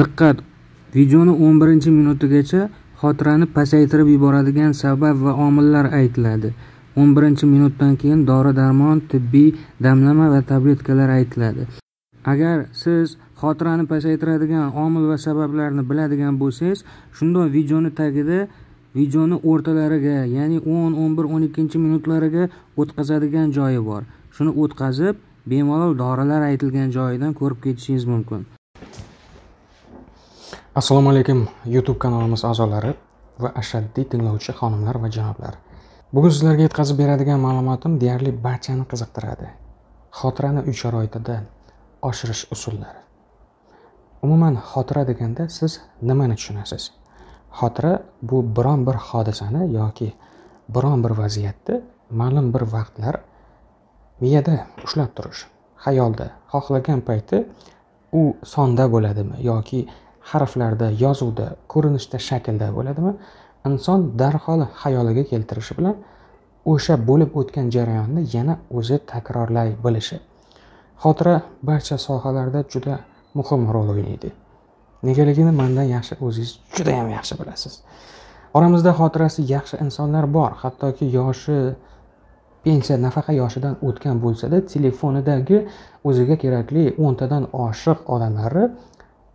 diqqat videoni 11 minutigacha xotirani pasaytirib yuboradigan sabab va omillar aytiladi 11 minutdan keyin dori darmon tibbiy damlama va tabletkalar aytiladi agar siz xotirani pasaytiradigan omil va sabablarni biladigan bo'lsangiz shunda videoni tagida videoni o'rtalariga ya'ni 10 11 12 minutlariga o'tkazadigan joyi bor shuni o'tkazib bemalol dorilar aytilgan joyidan ko'rib ketishingiz mumkin assalomu alaykum youtube kanalimiz a'zolari va ashaddiy tinglovchi xonimlar va janoblar bugun sizlarga yetkazib beradigan ma'lumotim deyarli barchani qiziqtiradi xotirani uy sharoitida oshirish usullari umuman xotira deganda siz nimani tushunasiz xotira bu biron bir hodisani yoki biron bir vaziyatni ma'lum bir vaqtlar miyada ushlab turish xayolda xohlagan payti u sonda bo'ladimi yoki harflarda yozuvda ko'rinishda shaklda bo'ladimi inson darhol xayoliga keltirishi bilan o'sha bo'lib o'tgan jarayonni yana o'zi takrorlay bilishi xotira barcha sohalarda juda muhim rol o'ynaydi negaligini mandan yaxshi o'zingiz judayam yaxshi bilasiz oramizda xotirasi yaxshi insonlar bor hattoki yoshi pensiya nafaqa yoshidan o'tgan bo'lsada telefonidagi o'ziga kerakli o'ntadan oshiq odamlari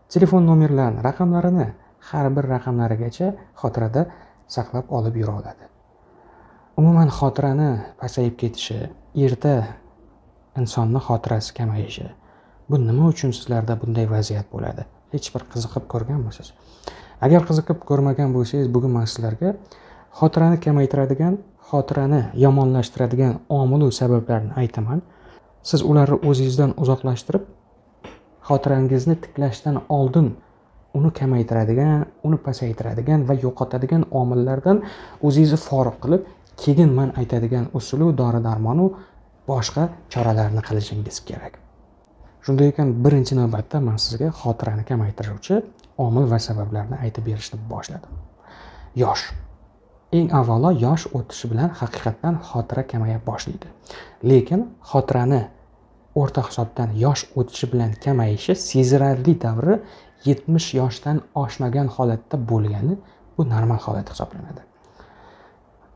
telefon nomerlarini raqamlarini har bir raqamlarigacha xotirada saqlab olib yura oladi umuman xotirani pasayib ketishi erta insonni xotirasi kamayishi bu nima uchun sizlarda bunday vaziyat bo'ladi hech bir qiziqib ko'rganmisiz agar qiziqib ko'rmagan bo'lsangiz bugun man sizlarga xotirani kamaytiradigan xotirani yomonlashtiradigan omilu sabablarni aytaman siz ularni o'zingizdan uzoqlashtirib xotirangizni tiklashdan oldin uni kamaytiradigan uni pasaytiradigan va yo'qotadigan omillardan o'zingizni forig' qilib keyin man aytadigan usulu dori darmonu boshqa choralarni qilishingiz kerak shunday ekan birinchi navbatda man sizga xotirani kamaytiruvchi omil va sabablarni aytib berishni boshladim yosh eng avvalo yosh o'tishi bilan haqiqatdan xotira kamaya boshlaydi lekin xotirani o'rta hisobdan yosh o'tishi bilan kamayishi sezilarli davri yetmish yoshdan oshmagan holatda bo'lgani bu normal holat hisoblanadi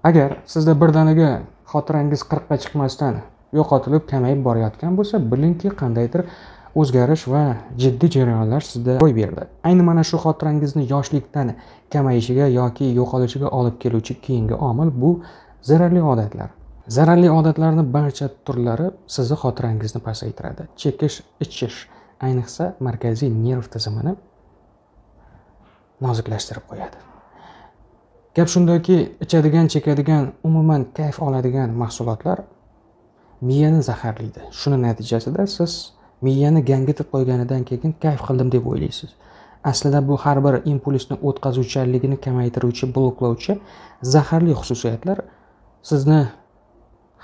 agar sizda birdaniga xotirangiz qirqqa chiqmasdan yo'qotilib kamayib borayotgan bo'lsa bilingki qandaydir o'zgarish va jiddiy jarayonlar sizda ro'y berdi ayni mana shu xotirangizni yoshlikdan kamayishiga yoki yo'qolishiga olib keluvchi keyingi omil bu zararli odatlar zararli odatlarni barcha turlari sizni xotirangizni pasaytiradi chekish ichish ayniqsa markaziy nerv tizimini noziklashtirib qo'yadi gap shundaki ichadigan chekadigan umuman kayf oladigan mahsulotlar miyani zaharlaydi shuni natijasida siz miyani gangitib qo'yganidan keyin kayf qildim deb o'ylaysiz aslida bu har bir impulsni o'tkazuvchanligini kamaytiruvchi bloklovchi zaharli xususiyatlar sizni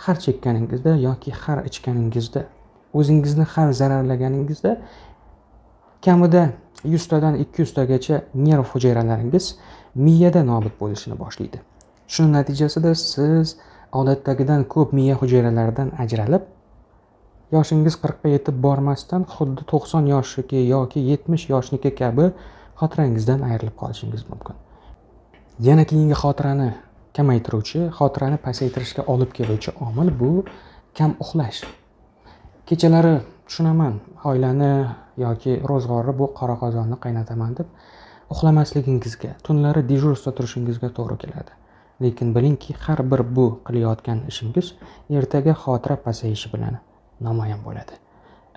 har chekkaningizda yoki har ichganingizda o'zingizni har zararlaganingizda kamida yuztadan ikki yuztagacha nerv hujayralaringiz miyada nobud bo'lishni boshlaydi shuni natijasida siz odatdagidan ko'p miya hujayralaridan ajralib yoshingiz qirqqa yetib bormasdan xuddi to'qson yoshniki yoki yetmish yoshniki kabi xotirangizdan ayrilib qolishingiz mumkin yana keyingi xotirani kamaytiruvchi xotirani pasaytirishga olib keluvchi omil bu kam uxlash kechalari tushunaman oilani yoki ro'zg'orni bu qora qozonni qaynataman deb uxlamasligingizga tunlari dejurstva turishingizga to'g'ri keladi lekin bilingki har bir bu qilayotgan ishingiz ertaga xotira pasayishi bilan namoyon bo'ladi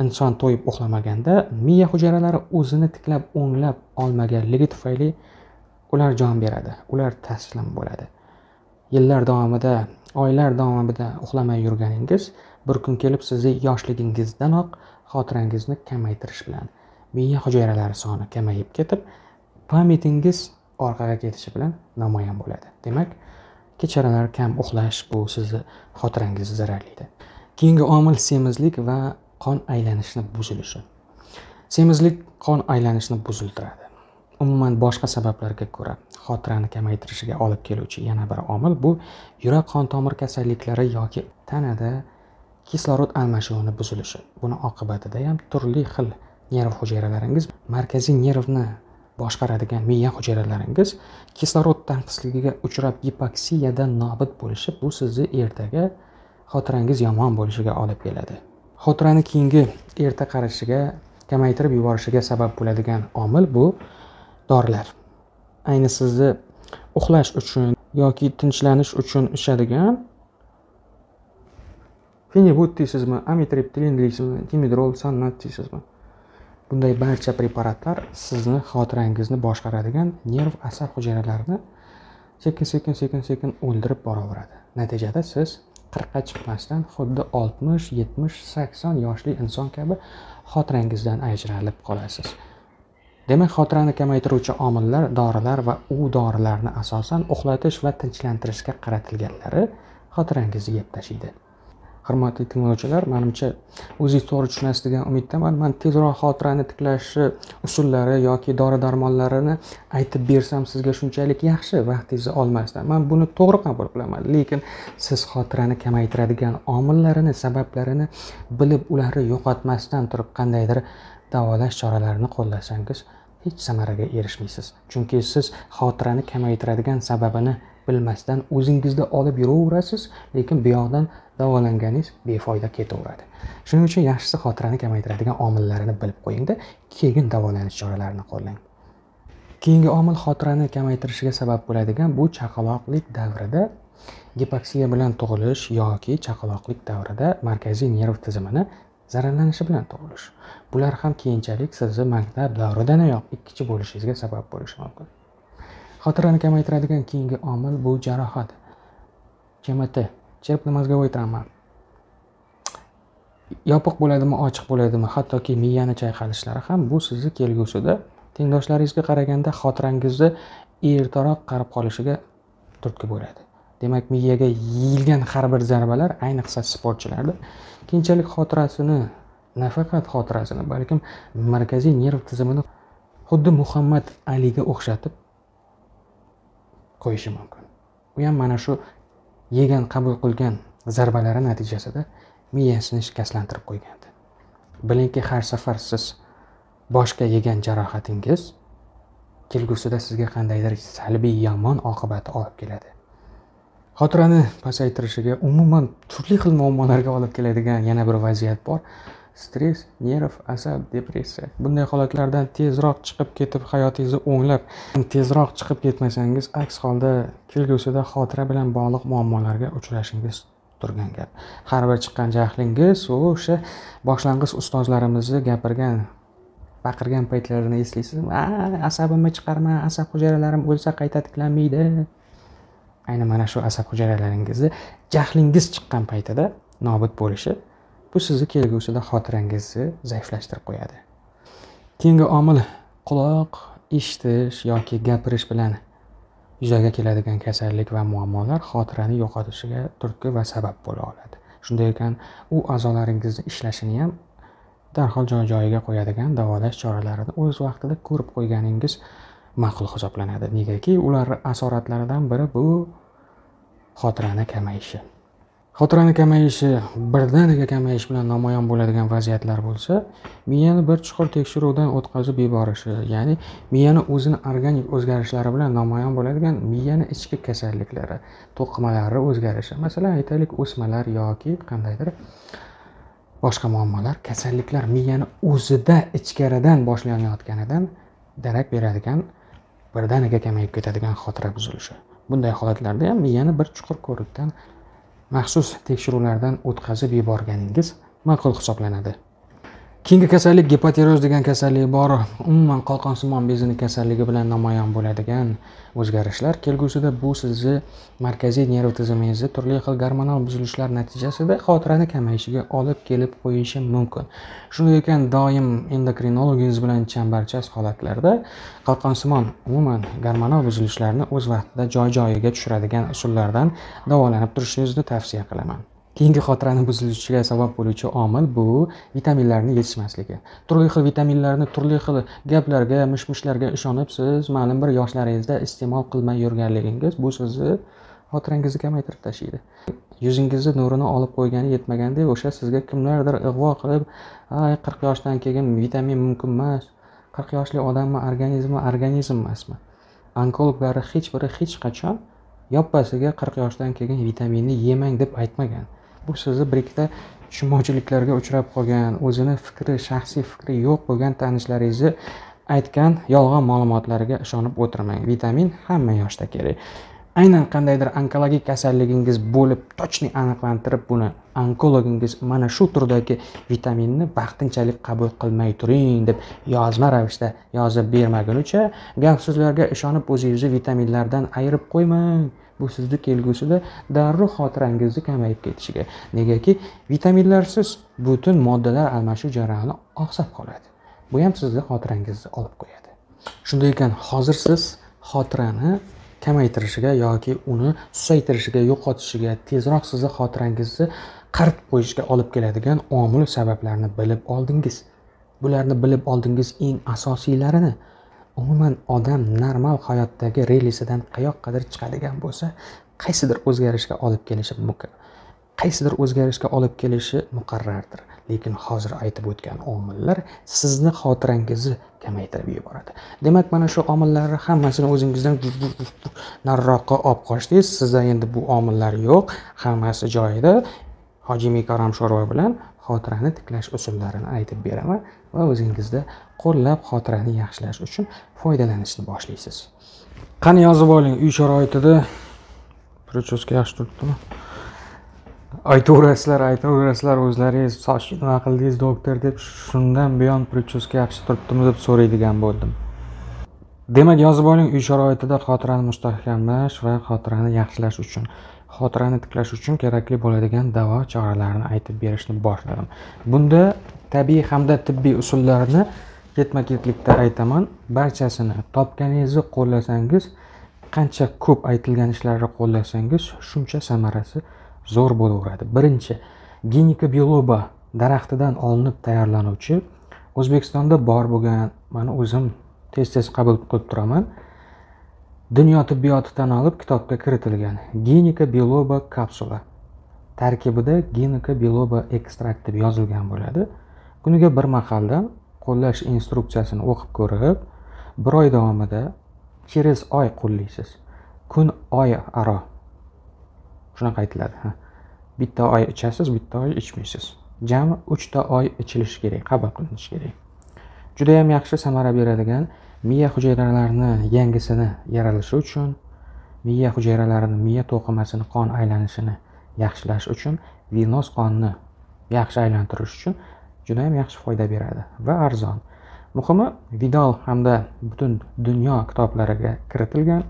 inson to'yib uxlamaganda miya hujayralari o'zini tiklab o'nglab olmaganligi tufayli ular jon beradi ular taslim bo'ladi yillar davomida oylar davomida uxlamay yurganingiz bir kun kelib sizni yoshligingizdanoq xotirangizni kamaytirish bilan miya hujayralari soni kamayib ketib pamyatingiz orqaga ketishi bilan namoyon bo'ladi demak kechalar kam uxlash bu sizni xotirangizni zararlaydi keyingi omil semizlik va qon aylanishini buzilishi semizlik qon aylanishini buziltiradi umuman boshqa sabablarga ko'ra xotirani kamaytirishiga olib keluvchi yana bir omil bu yurak qon tomir kasalliklari yoki tanada kislorod almashinuvini buzilishi buni oqibatida ham turli xil nerv hujayralaringiz markaziy nervni boshqaradigan miya hujayralaringiz kislorod tanqisligiga uchrab gipoksiyadan nobud bo'lishi bu sizni ertaga xotirangiz yomon bo'lishiga olib keladi xotirani keyingi erta qarishiga kamaytirib yuborishiga sabab bo'ladigan omil bu dorilar ayni sizni uxlash uchun yoki tinchlanish uchun ichadigan fenibut deysizmi amitriptilin deysizmi timidrol sannat deysizmi bunday barcha preparatlar sizni xotirangizni boshqaradigan nerv asab hujayralarini sekin sekin sekin sekin o'ldirib boraveradi natijada siz qirqqa chiqmasdan xuddi oltmish yetmish sakson yoshli inson kabi xotirangizdan ajralib qolasiz demak xotirani kamaytiruvchi omillar dorilar va u dorilarni asosan uxlatish va tinchlantirishga qaratilganlari xotirangizni yeb tashlaydi hurmatli tinglovchilar manimcha o'zingiz to'g'ri tushunasiz degan umiddaman man tezroq xotirani tiklashni usullari yoki dori darmonlarini aytib bersam sizga shunchalik yaxshi vaqtingizni olmasdan man buni to'g'ri qabul qilaman lekin siz xotirani kamaytiradigan omillarini sabablarini bilib ularni yo'qotmasdan turib qandaydir davolash choralarini qo'llasangiz hech samaraga erishmaysiz chunki siz xotirani kamaytiradigan sababini bilmasdan o'zingizda olib yuraverasiz lekin bu davolanganingiz befoyda ketaveradi shuning uchun yaxshisi xotirani kamaytiradigan omillarini bilib qo'yingda keyin davolanish choralarini qo'llang keyingi omil xotirani kamaytirishiga sabab bo'ladigan bu chaqaloqlik davrida gipoksiya bilan tug'ilish yoki chaqaloqlik davrida markaziy nerv tizimini zararlanishi bilan tug'ilish bular ham keyinchalik sizni maktab davridanoq ikkichi bo'lishingizga sabab bo'lishi mumkin xotirani kamaytiradigan keyingi omil bu jarohat chmt chep mozговой travma yopiq bo'ladimi ochiq bo'ladimi hattoki miyani chayqalishlari ham bu sizni kelgusida tengdoshlaringizga qaraganda xotirangizni ertaroq qarib qolishiga turtki bo'ladi demak miyaga yeyilgan har bir zarbalar ayniqsa sportchilarda keyinchalik xotirasini nafaqat xotirasini balkim markaziy nerv tizimini xuddi muhammad aliga o'xshatib qo'yishi mumkin u ham mana shu yegan qabul qilgan zarbalari natijasida miyasini shikastlantirib qo'ygandi bilingki har safar siz boshga yegan jarohatingiz kelgusida sizga qandaydir salbiy yomon oqibat olib keladi xotirani pasaytirishiga umuman turli xil muammolarga olib keladigan yana bir vaziyat bor stress nerv asab depressiya bunday holatlardan tezroq chiqib ketib hayotingizni o'nglab tezroq chiqib ketmasangiz aks holda kelgusida xotira bilan bog'liq muammolarga uchrashingiz turgan gap har bir chiqqan jahlingiz o'sha boshlang'ich ustozlarimizni gapirgan baqirgan paytlarini eslaysizmi asabimni chiqarma asab hujayralarim o'lsa qayta tiklanmaydi ayni mana shu asab hujayralaringizni jahlingiz chiqqan paytida nobud bo'lishi bu sizni kelgusida xotirangizni zaiflashtirib qo'yadi keyingi omil quloq eshitish yoki gapirish bilan yuzaga keladigan kasallik va muammolar xotirani yo'qotishiga turtki va sabab bo'la oladi shunday ekan u a'zolaringizni ishlashini ham darhol joy joyiga qo'yadigan davolash choralarini o'z vaqtida ko'rib qo'yganingiz ma'qul hisoblanadi negaki ular asoratlaridan biri bu xotirani kamayishi xotirani kamayishi birdaniga kamayish bilan namoyon bo'ladigan vaziyatlar bo'lsa miyani bir chuqur tekshiruvdan o'tkazib yuborishi ya'ni miyani o'zini organik o'zgarishlari bilan namoyon bo'ladigan miyani ichki kasalliklari to'qimalari o'zgarishi masalan aytaylik o'smalar yoki qandaydir boshqa muammolar kasalliklar miyani o'zida ichkaridan boshlanayotganidan darak beradigan birdaniga kamayib ketadigan xotira buzilishi bunday holatlarda ham miyani bir chuqur ko'rikdan maxsus tekshiruvlardan o'tkazib yuborganingiz ma'qul hisoblanadi keyingi kasallik gipotiroz degan kasallik bor umuman qalqonsimon bezini kasalligi bilan namoyon bo'ladigan o'zgarishlar kelgusida bu sizni markaziy nerv tizimingizni turli xil gormonal buzilishlar natijasida xotirani kamayishiga olib kelib qo'yishi mumkin shunday ekan doim endokrinologingiz bilan chambarchas holatlarda qalqonsimon umuman gormonal buzilishlarni o'z vaqtida joy joyiga tushiradigan usullardan davolanib turishingizni tavsiya qilaman keyingi xotirani buzilishiga sabab bo'luvchi omil bu vitaminlarni yetishmasligi turli xil vitaminlarni turli xil gaplarga mish ishonib siz ma'lum bir yoshlaringizda iste'mol qilmay yurganligingiz bu sizni xotirangizni kamaytirib tashlaydi yuzingizni nurini olib qo'ygani yetmagandek o'sha sizga kimlardir ig'vo qilib ay qirq yoshdan keyin vitamin mumkin emas qirq yoshli odamni organizmi organizm emasmi onkologlari hech biri hech qachon yoppasiga qirq yoshdan keyin vitaminni yemang deb aytmagan bu so'zi brikda tushunmovchiliklarga uchrab qolgan o'zini fikri shaxsiy fikri yo'q bo'lgan tanishlaringizni aytgan yolg'on ma'lumotlarga ishonib o'tirmang vitamin hamma yoshda kerak aynan qandaydir onkologik kasalligingiz bo'lib точный aniqlantirib buni onkologingiz mana shu turdagi vitaminni vaqtinchalik qabul qilmay turing deb yozma ravishda yozib bermagunicha gap so'zlarga ishonib o'zingizni vitaminlardan ayirib qo'ymang bu sizni kelgusida darrov xotirangizni kamayib ketishiga negaki vitaminlarsiz butun moddalar almashuv jarayoni oqsab qoladi bu ham sizni xotirangizni olib qo'yadi shunday ekan hozir siz xotirani kamaytirishiga yoki uni susaytirishiga yo'qotishiga tezroq sizni xotirangizni qaritib qo'yishga olib keladigan omil sabablarni bilib oldingiz bularni bilib oldingiz eng asosiylarini umuman odam normal hayotdagi relisidan qayoqqadir chiqadigan bo'lsa qaysidir o'zgarishga olib kelishi mumkin qaysidir o'zgarishga olib kelishi muqarrardir lekin hozir aytib o'tgan omillar sizni xotirangizni kamaytirib yuboradi demak mana shu omillarni hammasini o'zingizdan nariroqqa olib qochdingiz sizda endi bu omillar yo'q hammasi joyida hojimiy karamshorva bilan xotirani tiklash usullarini aytib beraman va o'zingizda qo'llab xotirani yaxshilash uchun foydalanishni boshlaysiz qani yozib oling uy sharoitida prochoska yaxshi turibdimi aytaverasizlar aytaverasizlar o'zlaringiz soch nima qildingiz doktor deb shundan buyon prochoska yaxshi turibdimi deb so'raydigan bo'ldim demak yozib oling uy sharoitida xotirani mustahkamlash va xotirani yaxshilash uchun xotirani tiklash uchun kerakli bo'ladigan davo choralarini aytib berishni boshladim bunda tabiiy hamda tibbiy usullarni ketma ketlikda aytaman barchasini topganingizni qo'llasangiz qancha ko'p aytilgan ishlarni qo'llasangiz shuncha samarasi zo'r bo'laveradi birinchi ginika biloba daraxtidan olinib tayyorlanuvchi o'zbekistonda bor bo'lgan mana o'zim tez tez qabul qilib turaman dunyo tibbiyotidan olib kitobga kiritilgan ginika biloba kapsula tarkibida ginika biloba ekstrakt deb yozilgan bo'ladi kuniga bir mahaldan qo'llash instruksiyasini o'qib ko'rib bir oy davomida через oy qo'llaysiz kun oy aro shunaqa aytiladi bitta oy ichasiz bitta oy ichmaysiz jami uchta oy ichilishi kerak qabul qilinishi kerak juda yam yaxshi samara beradigan miya hujayralarini yangisini yaralishi uchun miya hujayralarini miya to'qimasini qon aylanishini yaxshilash uchun venoz qonni yaxshi aylantirish uchun ham yaxshi foyda beradi va arzon muhimi vidal hamda butun dunyo kitoblariga kiritilgan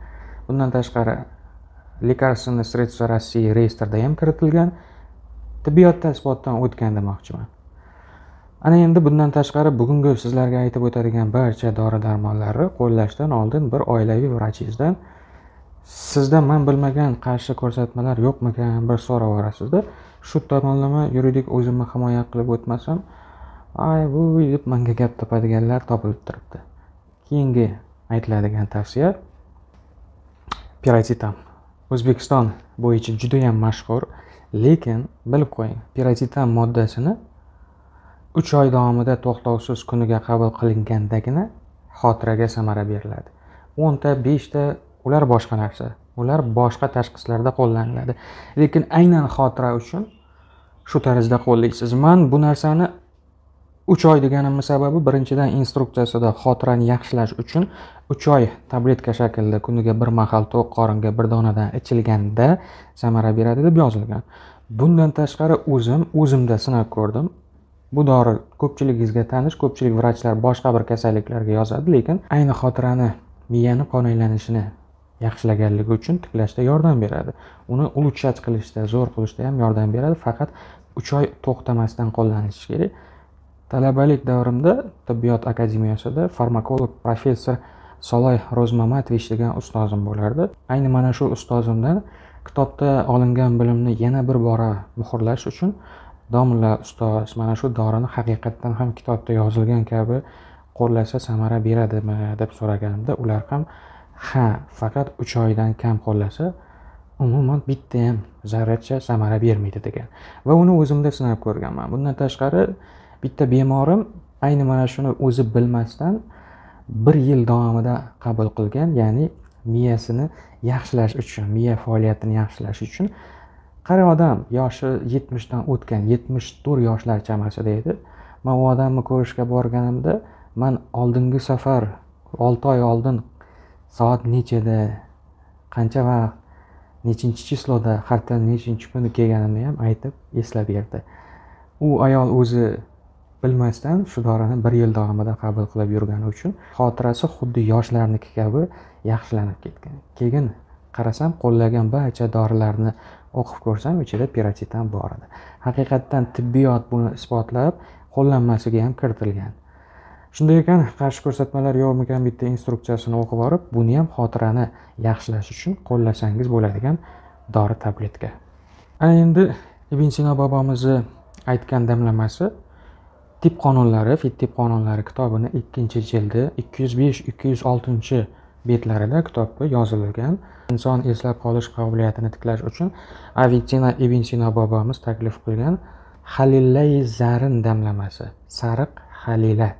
bundan tashqari lekarственные средства россии reyestrida ham kiritilgan tibbiyotda isbotdan o'tgan demoqchiman ana endi bundan tashqari bugungi sizlarga aytib o'tadigan barcha dori darmonlarni qo'llashdan oldin bir oilaviy vrachingizdan sizda man bilmagan qarshi ko'rsatmalar yo'qmikan bir so'rab yuborasizda shu tomonlama yuridik o'zimni himoya qilib o'tmasam ay vuy deb manga gap topadiganlar topilib turibdi keyingi aytiladigan tavsiya pirotitam o'zbekiston bo'yicha judayam mashhur lekin bilib qo'ying pirotitam moddasini uch oy davomida to'xtovsiz kuniga qabul qilingandagina xotiraga samara beriladi o'nta beshta ular boshqa narsa ular boshqa tashxislarda qo'llaniladi lekin aynan xotira uchun shu tarzda qo'llaysiz man bu narsani uch oy deganimni sababi birinchidan instruksiyasida xotirani yaxshilash uchun uch oy tabletka shaklida kuniga bir mahal to'q qoringa bir donadan ichilganda samara beradi deb yozilgan bundan tashqari o'zim o'zimda sinab ko'rdim bu dori ko'pchiligingizga tanish ko'pchilik vrachlar boshqa bir kasalliklarga yozadi lekin ayni xotirani miyani qon aylanishini yaxshilaganligi uchun tiklashda yordam beradi uni ulug'shat qilishda zo'r qilishda ham yordam beradi faqat uch oy to'xtamasdan qo'llanish kerak talabalik davrimda tibbiyot akademiyasida farmakolog professor soloy ro'zmamatovich degan ustozim bo'lardi ayni mana shu ustozimdan kitobda olingan bilimni yana bir bora muhrlash uchun domla ustoz mana shu dorini haqiqatdan ham kitobda yozilgan kabi qo'llasa samara beradimi deb so'raganimda ular ham ha faqat uch oydan kam qo'llasa umuman bitta ham zarracha samara bermaydi degan va uni o'zimda sinab ko'rganman bundan tashqari bitta bemorim ayni mana shuni o'zi bilmasdan bir yil davomida qabul qilgan ya'ni miyasini yaxshilash uchun miya faoliyatini yaxshilash uchun qari odam yoshi yetmishdan o'tgan yetmish to'rt yoshlar chamasida edi man u odamni ko'rishga borganimda man oldingi safar olti oy oldin soat nechada qancha vaqt nechinchi chisloda haftaning nechinchi kuni kelganimni ham aytib eslab berdi u ayol o'zi bilmasdan shu dorini bir yil davomida qabul qilib yurgani uchun xotirasi xuddi yoshlarniki kabi yaxshilanib ketgan keyin qarasam qo'llagan barcha dorilarni o'qib ko'rsam ichida piratitan bor edi haqiqatdan tibbiyot buni isbotlab qo'llanmasiga ham kiritilgan shunday ekan qarshi ko'rsatmalar yo'qmikan bitta instruksiyasini o'qib olib buni ham xotirani yaxshilash uchun qo'llasangiz bo'ladigan dori tabletka ana endi ibn sino bobomizni aytgan damlamasi tip qonunlari fit tip qonunlari kitobini ikkinchi jildi ikki yuz besh ikki yuz oltinchi betlarida kitobda yozilgan inson eslab qolish qobiliyatini tiklash uchun avitina ibn sino bobomiz taklif qilgan halillay zarin damlamasi sariq halila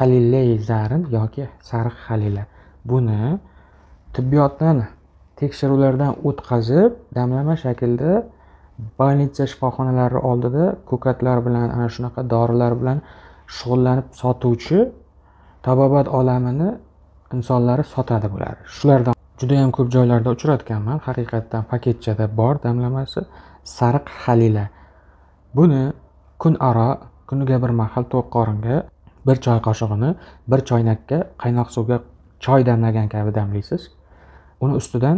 halillay zarin yoki sariq halila buni tibbiyotdan tekshiruvlardan o'tkazib damlama shaklida politsiya shifoxonalari oldida ko'katlar bilan ana shunaqa dorilar bilan shug'ullanib sotuvchi tabobat olamini insonlari sotadi bular shulardan judayam ko'p joylarda uchratganman haqiqatdan paketchada bor damlamasi sariq halila buni kun aro kuniga bir mahal to'q qoringa bir choy qoshiqini bir choynakka qaynoq suvga choy damlagan kabi damlaysiz uni ustidan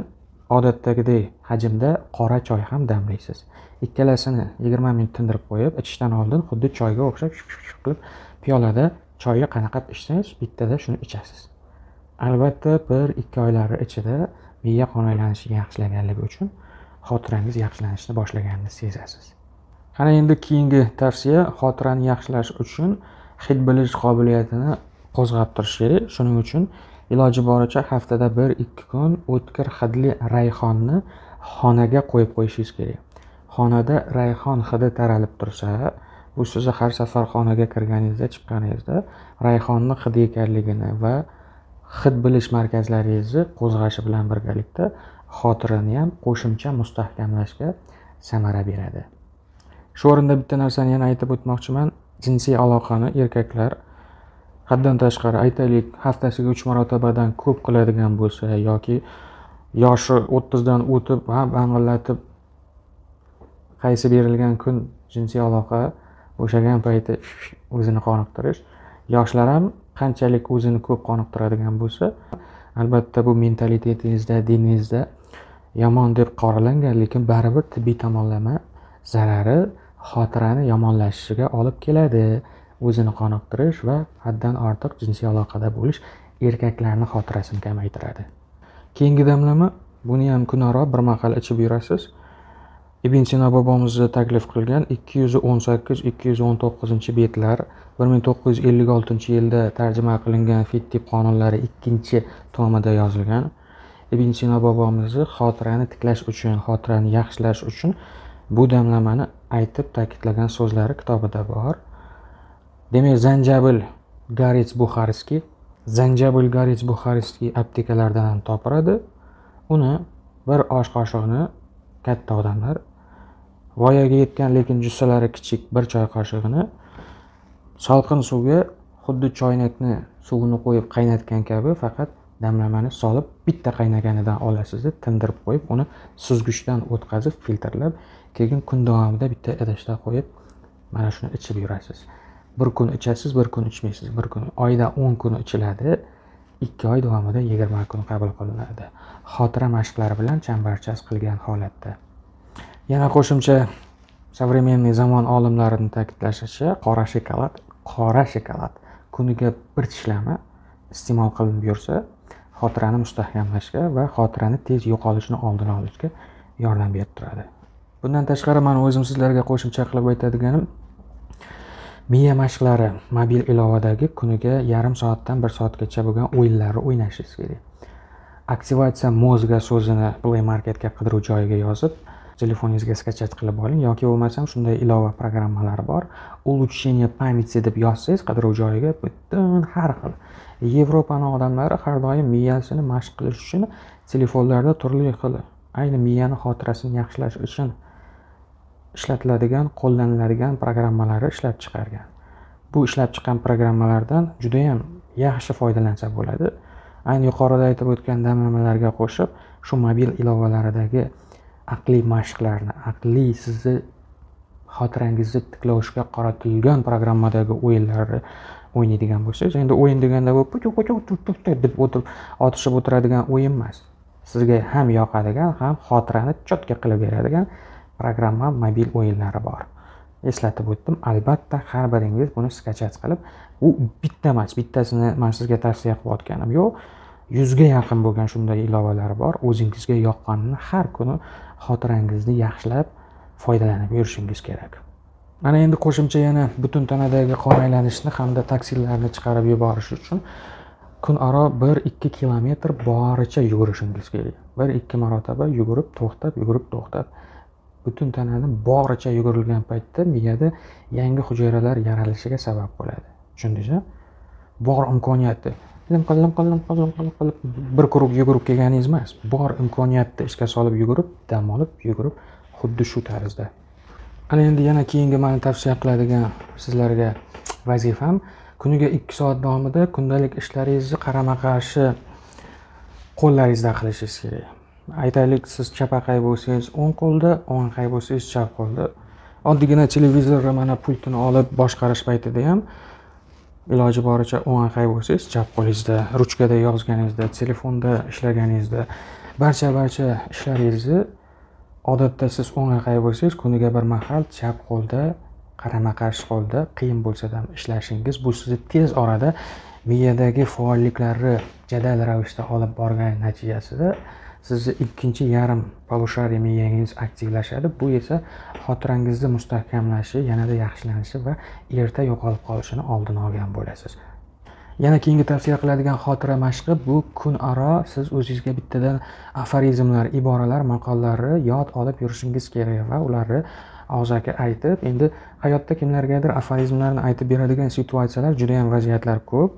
odatdagiday hajmda qora choy ham damlaysiz ikkalasini yigirma minut tindirib qo'yib ichishdan oldin xuddi choyga o'xshab shup qilib piyolada choyga qanaqa ichsangiz bittada shuni ichasiz albatta bir ikki oylari ichida miya qon aylanishi yaxshilaganligi uchun xotirangiz yaxshilanishni boshlaganini sezasiz qana endi keyingi tavsiya xotirani yaxshilash uchun hid bilish qobiliyatini qo'zg'ab turish kerak shuning uchun iloji boricha haftada bir ikki kun o'tkir hidli rayhonni xonaga qo'yib qo'yishingiz kerak xonada rayhon hidi taralib tursa bu sizni har safar xonaga kirganingizda chiqqaningizda rayhonni hidi ekanligini va hid bilish markazlaringizni qo'zg'ashi bilan birgalikda xotirani ham qo'shimcha mustahkamlashga samara beradi shu o'rinda bitta narsani yana aytib o'tmoqchiman jinsiy aloqani erkaklar haddan tashqari aytaylik haftasiga uch marotabadan ko'p qiladigan bo'lsa yoki yoshi o'ttizdan o'tib ham bang'illatib qaysi berilgan kun jinsiy aloqa bo'shagan payti o'zini qoniqtirish yoshlar ham qanchalik o'zini ko'p qoniqtiradigan bo'lsa albatta bu mentalitetingizda diningizda yomon deb qoralangan lekin baribir tibbiy tomonlama zarari xotirani yomonlashishiga olib keladi o'zini qoniqtirish va haddan ortiq jinsiy aloqada bo'lish erkaklarni xotirasini kamaytiradi keyingi damlama buni ham kunaro bir mahal ichib yurasiz ibn sino bobomizni taklif qilgan ikki yuz o'n sakkiz ikki yuz o'n to'qqizinchi betlar bir ming to'qqiz yuz ellik oltinchi yilda tarjima qilingan fittib qonunlari ikkinchi tomida yozilgan ibn sino bobomizni xotirani tiklash uchun xotirani yaxshilash uchun bu damlamani aytib ta'kidlagan so'zlari kitobida bor demak zanjabil garets buxarskiy zanjabil garets buxarskiy aptekalardan ham topiladi uni bir osh qoshiqni katta odamlar voyaga yetgan lekin jussalari kichik bir choy qoshig'ini salqin suvga xuddi choynakni suvini qo'yib qaynatgan kabi faqat damlamani solib bitta qaynaganidan olasizda tindirib qo'yib uni suzgichdan o'tkazib filtrlab keyin kun davomida bitta idishda qo'yib mana shuni ichib yurasiz bir kun ichasiz bir kun ichmaysiz bir kun oyda o'n kun ichiladi ikki oy davomida yigirma kun qabul qilinadi xotira mashqlari bilan chambarchas qilgan holatda yana qo'shimcha современный zamon olimlarini ta'kidlashicha qora shokolad qora shokolad kuniga bir tishlama iste'mol qilinib yursa xotirani mustahkamlashga va xotirani tez yo'qolishini oldini olishga yordam berib turadi bundan tashqari man o'zim sizlarga qo'shimcha qilib aytadiganim miya mashqlari mobil ilovadagi kuniga yarim soatdan bir soatgacha bo'lgan o'yinlarni o'ynashingiz kerak aktivatsiya mozga so'zini play marketga qidiruv joyiga yozib telefoningizga skachat qilib oling yoki bo'lmasam shunday ilova programmalari bor улучшение памяти deb yozsangiz qidiruv joyiga butun har xil yevropani odamlari har doim miyasini mashq qilish uchun telefonlarda turli xil ayni miyani xotirasini yaxshilash uchun ishlatiladigan qo'llaniladigan programmalari ishlab chiqargan bu ishlab chiqqan programmalardan judayam yaxshi foydalansa bo'ladi ayni yuqorida aytib o'tgan damlamalarga qo'shib shu mobil ilovalaridagi aqliy mashqlarni aqliy sizni xotirangizni tiklovishga qaratilgan programmadagi o'yinlarni o'ynaydigan bo'lsangiz endi o'yin deganda bu deb o'tirib otishib o'tiradigan o'yin emas sizga ham yoqadigan ham xotirani chotka qilib beradigan programma mobil o'yinlari bor eslatib o'tdim albatta har biringiz buni skachat qilib u bitta emas bittasini man sizga tavsiya qilayotganim yo'q yuzga yaqin bo'lgan shunday ilovalar bor o'zingizga yoqqanini har kuni xotirangizni yaxshilab foydalanib yurishingiz kerak mana endi qo'shimcha yana butun tanadagi qon aylanishni hamda toksinlarni chiqarib yuborish uchun kun kunaro bir ikki kilometr boricha yugurishingiz kerak bir ikki marotaba yugurib to'xtab yugurib to'xtab butun tanani bog'richa yugurilgan paytda miyada yangi hujayralar yaralishiga sabab bo'ladi tushundingizmi bor imkoniyatni limqa limqa limqa limqa qilib bir guruh yugurib kelganingiz emas bor imkoniyatni ishga solib yugurib dam olib yugurib xuddi shu tarzda ana endi yana keyingi mani tavsiya qiladigan sizlarga vazifam kuniga ikki soat davomida kundalik ishlaringizni qarama qarshi qo'llaringizda qilishingiz kerak aytaylik siz chapaqay bo'lsangiz o'ng qo'lda o'ngqay bo'lsangiz chap qo'lda oddiygina televizorni mana pultini olib boshqarish paytida ham iloji boricha o'ngqay bo'lsangiz chap qo'lingizda ruchkada yozganingizda telefonda ishlaganingizda barcha barcha ishlaringizni odatda siz o'ngqay bo'lsangiz kuniga bir mahal chap qo'lda qarama qarshi qo'lda qiyin bo'lsada ham ishlashingiz bu sizni tez orada miyadagi faolliklarni jadal ravishda olib borgan natijasida sizni ikkinchi yarim polушariy miyangiz aktivlashadi bu esa xotirangizni mustahkamlashi yanada yaxshilanishi va erta yo'qolib qolishini oldini olgan bo'lasiz yana keyingi tavsiya qiladigan xotira mashqi bu kun aro siz o'zingizga bittadan aforizmlar iboralar maqollarni yod olib yurishingiz kerak va ularni og'zaki aytib endi hayotda kimlargadir aforizmlarni aytib beradigan situatsiyalar judayam vaziyatlar ko'p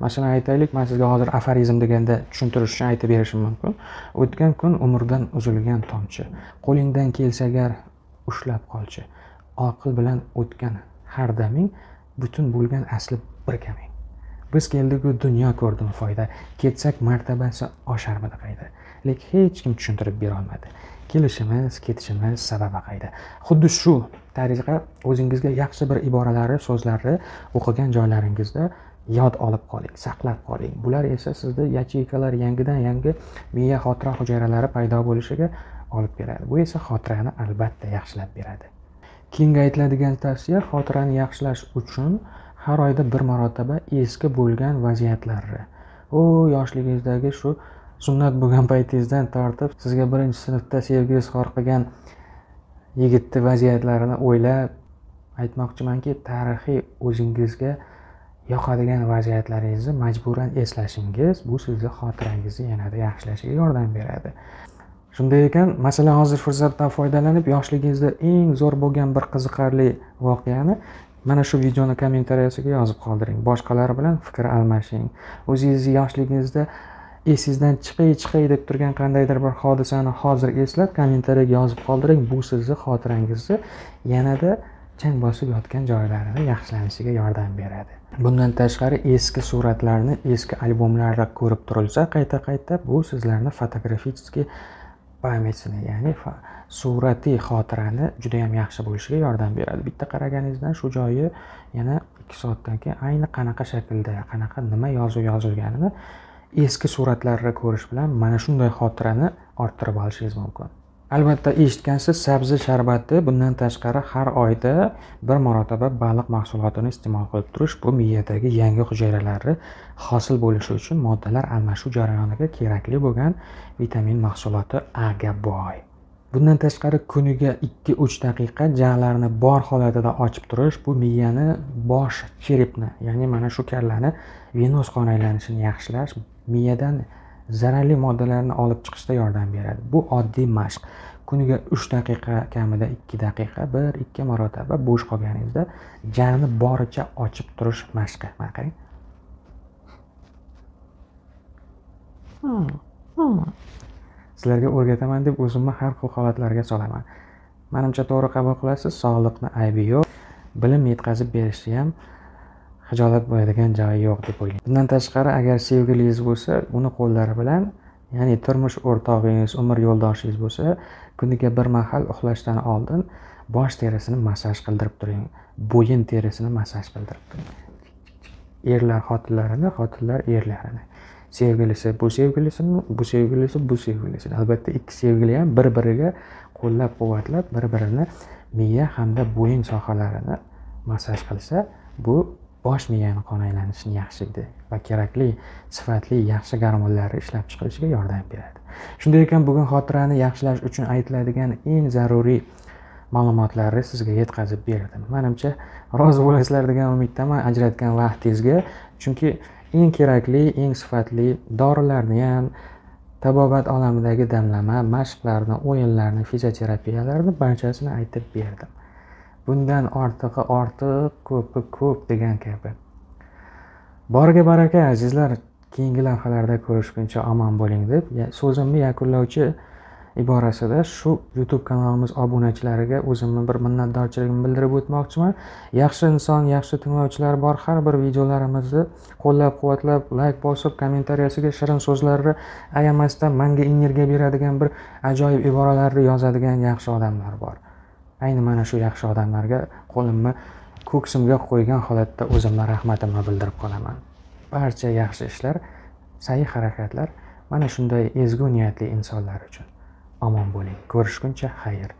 masalan aytaylik man sizga hozir aforizm deganda tushuntirish uchun aytib berishim mumkin o'tgan kun umrdan uzilgan tomchi qo'lingdan kelsa agar ushlab qolchi oqil bilan o'tgan har daming butun bo'lgan asli bir kaming biz keldiku dunyo ko'rdim foyda ketsak martabasi osharmidi qayda lekin hech kim tushuntirib berolmadi kelishimiz ketishimiz sababi qayda xuddi shu tariqa o'zingizga yaxshi bir iboralari so'zlarni o'qigan joylaringizda yod olib qoling saqlab qoling bular esa sizni yacheykalar yangidan yangi miya xotira hujayralari paydo bo'lishiga olib keladi bu esa xotirani albatta yaxshilab beradi keyingi aytiladigan tavsiya xotirani yaxshilash uchun har oyda bir marotaba eski bo'lgan vaziyatlarni u yoshligingizdagi shu sunnat bo'lgan paytingizdan tortib sizga birinchi sinfda sevgi izhor qilgan yigitni vaziyatlarini o'ylab aytmoqchimanki tarixiy o'zingizga yoqadigan vaziyatlaringizni majburan eslashingiz bu sizni xotirangizni yanada yaxshilashiga yordam beradi shunday ekan masalan hozir fursatdan foydalanib yoshligingizda eng zo'r bo'lgan bir qiziqarli voqeani mana shu videoni kommentariyasiga yozib qoldiring boshqalar bilan fikr almashing o'zingizni yoshligingizda esingizdan chiqay chiqay deb turgan qandaydir bir hodisani hozir eslab kommentariyaga yozib qoldiring bu sizni xotirangizni yanada chang bosib yotgan joylarini yaxshilanishiga yordam beradi bundan tashqari eski suratlarni eski albomlarni ko'rib turilsa qayta qayta bu sizlarni fotografический pamatini ya'ni suratiy xotirani judayam yaxshi bo'lishiga yordam beradi bitta qaraganingizdan shu joyi yana ikki soatdan keyin ayni qanaqa shaklda qanaqa nima yozuv yozilganini eski suratlarni ko'rish bilan mana shunday xotirani orttirib olishingiz mumkin albatta eshitgansiz sabzi sharbati bundan tashqari har oyda bir marotaba baliq mahsulotini iste'mol qilib turish bu miyadagi yangi hujayralarni hosil bo'lishi uchun moddalar almashuv jarayoniga kerakli bo'lgan vitamin mahsuloti a ga boy bundan tashqari kuniga ikki uch daqiqa jag'larni bor holatida ochib turish bu miyani bosh cherepni ya'ni mana shu kallani venoz qon aylanishini yaxshilash miyadan zararli moddalarni olib chiqishda yordam beradi bu oddiy mashq kuniga uch daqiqa kamida ikki daqiqa bir ikki marotaba bo'sh qolganingizda jani boricha ochib turish mashqi mana qarang sizlarga o'rgataman deb o'zimni har xil holatlarga solaman manimcha to'g'ri qabul qilasiz sog'liqni aybi yo'q bilim yetkazib berishni ham xijolat bo'ladigan joyi yo'q deb o'ylayman bundan tashqari agar sevgilingiz bo'lsa uni qo'llari bilan ya'ni turmush o'rtog'ingiz umr yo'ldoshingiz bo'lsa kuniga bir mahal uxlashdan oldin bosh terisini massaj qildirib turing bo'yin terisini massaj qildirib turing erlar xotinlarini xotinlar erlarini sevgilisi bu sevgilisini bu sevgilisi bu sevgilisini albatta ikki sevgili ham bir biriga qo'llab quvvatlab bir birini miya hamda bo'yin sohalarini massaj qilsa bu bosh miyani qon aylanishini yaxshilaydi va kerakli sifatli yaxshi garmonlarni ishlab chiqarishga yordam beradi shunday ekan bugun xotirani yaxshilash uchun aytiladigan eng zaruriy ma'lumotlarni sizga yetkazib berdim manimcha rozi bo'lasizlar degan umiddaman ajratgan vaqtingizga chunki eng kerakli eng sifatli dorilarni ham tabobat olamidagi damlama mashqlarni o'yinlarni fizioterapiyalarni barchasini aytib berdim bundan ortig'i ortiq ko'pi ko'p degan kabi boriga baraka azizlar keyingi lavhalarda ko'rishguncha omon bo'ling deb so'zimni yakunlovchi iborasida shu youtube kanalimiz obunachilariga o'zimni bir minnatdorchiligimni bildirib o'tmoqchiman yaxshi inson yaxshi tinglovchilar bor har bir videolarimizni qo'llab quvvatlab layk bosib kommentariyasiga shirin so'zlarni ayamasdan manga energiya beradigan bir ajoyib iboralarni yozadigan yaxshi odamlar bor ayni mana shu yaxshi odamlarga qo'limni ko'ksimga qo'ygan holatda o'zimni rahmatimni bildirib qolaman barcha yaxshi ishlar sa'yi harakatlar mana shunday ezgu niyatli insonlar uchun omon bo'ling ko'rishguncha xayr